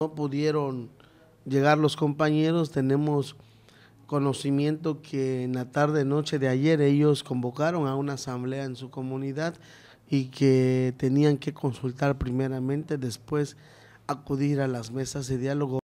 no pudieron llegar los compañeros, tenemos conocimiento que en la tarde noche de ayer ellos convocaron a una asamblea en su comunidad y que tenían que consultar primeramente, después acudir a las mesas de diálogo.